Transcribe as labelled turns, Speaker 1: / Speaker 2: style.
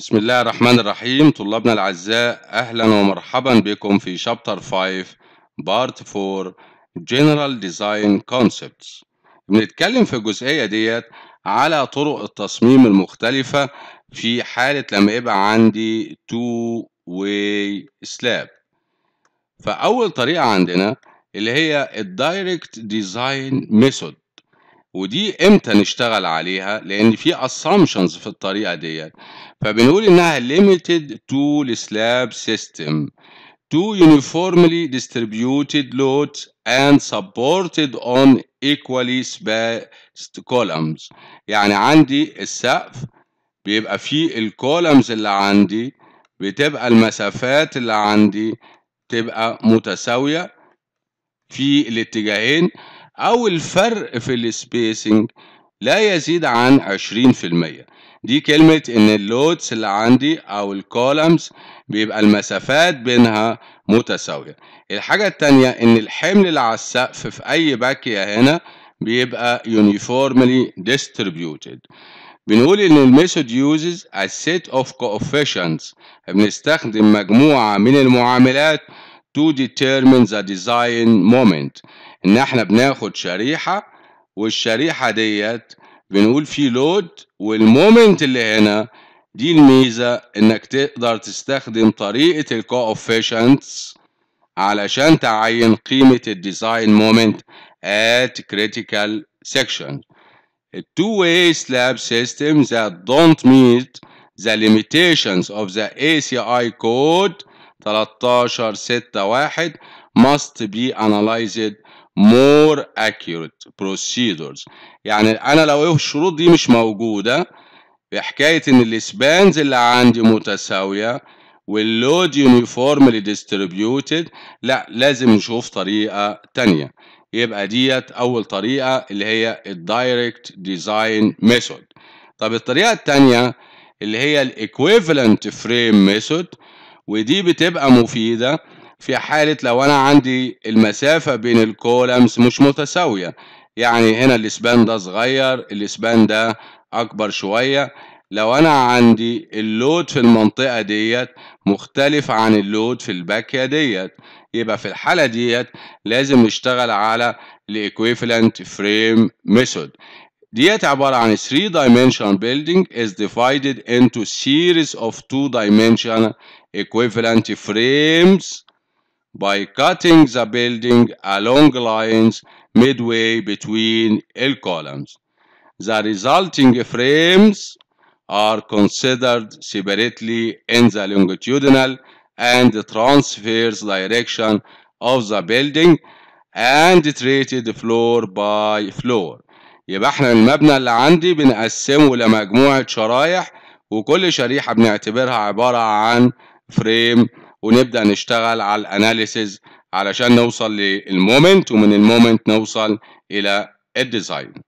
Speaker 1: بسم الله الرحمن الرحيم طلابنا الأعزاء أهلا ومرحبا بكم في شابتر 5 بارت 4 جنرال ديزاين كونسبتس بنتكلم في الجزئية ديت على طرق التصميم المختلفة في حالة لما يبقى عندي تو واي سلاب فأول طريقة عندنا اللي هي الدايركت ديزاين ميثود ودي امتى نشتغل عليها لان في assumptions في الطريقه ديت فبنقول انها limited to the slab system to uniformly distributed load and supported on equally spaced columns يعني عندي السقف بيبقى فيه الكولمز اللي عندي بتبقى المسافات اللي عندي تبقى متساوية في الاتجاهين أو الفرق في السبيسنج لا يزيد عن 20% دي كلمة إن اللودز اللي عندي أو الكولمز بيبقى المسافات بينها متساوية الحاجة التانية إن الحمل اللي على السقف في أي باكية هنا بيبقى uniformly distributed بنقول إن الميثود uses a set of coefficients بنستخدم مجموعة من المعاملات to determine the design moment ان احنا بناخد شريحه والشريحه ديت بنقول في لود والمومنت اللي هنا دي الميزه انك تقدر تستخدم طريقه الكوفيشنتس علشان تعين قيمه الديزاين مومنت at critical section. A two-way slab system that don't meet the limitations of the ACI code 1361 must be analyzed more accurate procedures يعني انا لو الشروط دي مش موجوده في حكايه ان السبانز اللي عندي متساويه واللود يونيفورملي ديستريبيوتد لا لازم نشوف طريقه تانية يبقى ديت اول طريقه اللي هي الدايركت ديزاين ميثود طب الطريقه التانية اللي هي الايكويفالنت فريم ميثود ودي بتبقى مفيده في حالة لو أنا عندي المسافة بين الكولمز مش متساوية يعني هنا الإسبان ده صغير الإسبان ده أكبر شوية لو أنا عندي اللود في المنطقة ديت مختلف عن اللود في الباكية ديت يبقى في الحالة ديت لازم نشتغل على الإكويفلنت فريم ميثود ديت عبارة عن 3 dimension building is divided into series of 2 dimension equivalent frames by cutting the building along lines midway between L columns. The resulting frames are considered separately in the longitudinal and transverse direction of the building and treated floor by floor. يبقى احنا المبنى اللي عندي بنقسمه لمجموعة شرايح وكل شريحة بنعتبرها عبارة عن frame ونبدأ نشتغل على الاناليسز علشان نوصل للمومنت ومن المومنت نوصل إلى الديزاين